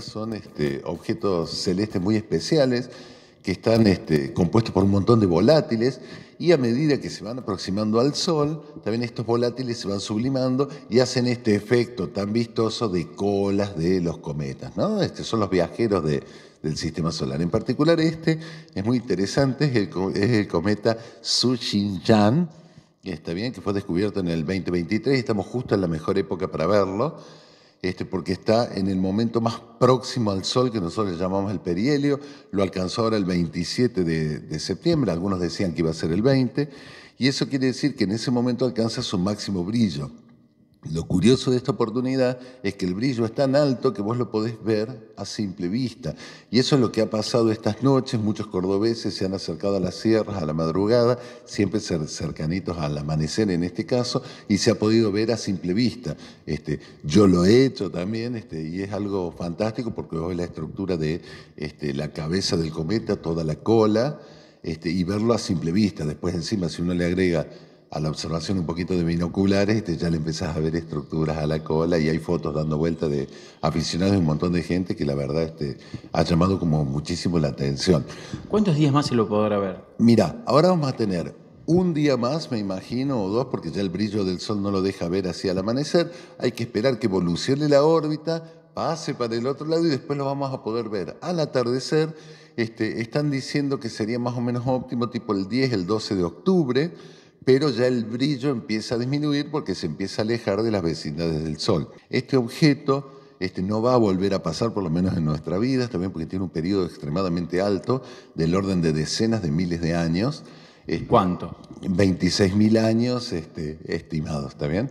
son este, objetos celestes muy especiales que están este, compuestos por un montón de volátiles y a medida que se van aproximando al Sol, también estos volátiles se van sublimando y hacen este efecto tan vistoso de colas de los cometas. ¿no? Este son los viajeros de, del Sistema Solar. En particular este es muy interesante, es el, cometa su está bien, que fue descubierto en el 2023, estamos justo en la mejor época para verlo este, porque está en el momento más próximo al Sol, que nosotros llamamos el perihelio, lo alcanzó ahora el 27 de, septiembre, algunos decían que iba a ser el 20, y eso quiere decir que en ese momento alcanza su máximo brillo. Lo curioso de esta oportunidad es que el brillo es tan alto que vos lo podés ver a simple vista. Y eso es lo que ha pasado estas noches. Muchos cordobeses se han acercado a las sierras a la madrugada, siempre cercanitos al amanecer en este caso, y se ha podido ver a simple vista. Este, yo lo he hecho también este, y es algo fantástico porque vos ves la estructura de este, la cabeza del cometa, toda la cola, este, y verlo a simple vista. Después encima, si uno le agrega a la observación un poquito de binoculares, este, ya le empezás a ver estructuras a la cola y hay fotos dando vuelta de aficionados y un montón de gente que la verdad este, ha llamado como muchísimo la atención. ¿Cuántos días más se lo podrá ver? Mira, ahora vamos a tener un día más, me imagino, o dos, porque ya el brillo del sol no lo deja ver así al amanecer. Hay que esperar que evolucione la órbita, pase para el otro lado y después lo vamos a poder ver al atardecer. Este, están diciendo que sería más o menos óptimo, tipo el 10, el 12 de octubre pero ya el brillo empieza a disminuir porque se empieza a alejar de las vecindades del Sol. Este objeto este, no va a volver a pasar, por lo menos en nuestra vida, también porque tiene un periodo extremadamente alto, del orden de decenas de miles de años. Este, ¿Cuánto? 26.000 años este, estimados, ¿está bien?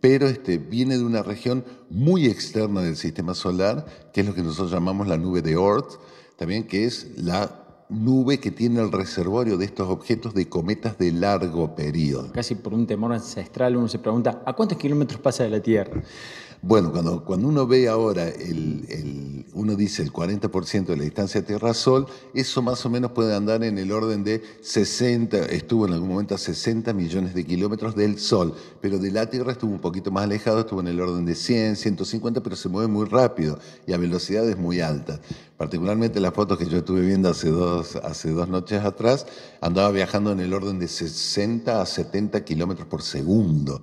Pero este, viene de una región muy externa del sistema solar, que es lo que nosotros llamamos la nube de Oort, también que es la nube que tiene el reservorio de estos objetos de cometas de largo periodo. Casi por un temor ancestral uno se pregunta, ¿a cuántos kilómetros pasa de la Tierra? Bueno, cuando, cuando uno ve ahora el uno dice el 40% de la distancia Tierra-Sol, eso más o menos puede andar en el orden de 60, estuvo en algún momento a 60 millones de kilómetros del Sol, pero de la Tierra estuvo un poquito más alejado, estuvo en el orden de 100, 150, pero se mueve muy rápido y a velocidades muy altas. Particularmente las fotos que yo estuve viendo hace dos, hace dos noches atrás, andaba viajando en el orden de 60 a 70 kilómetros por segundo.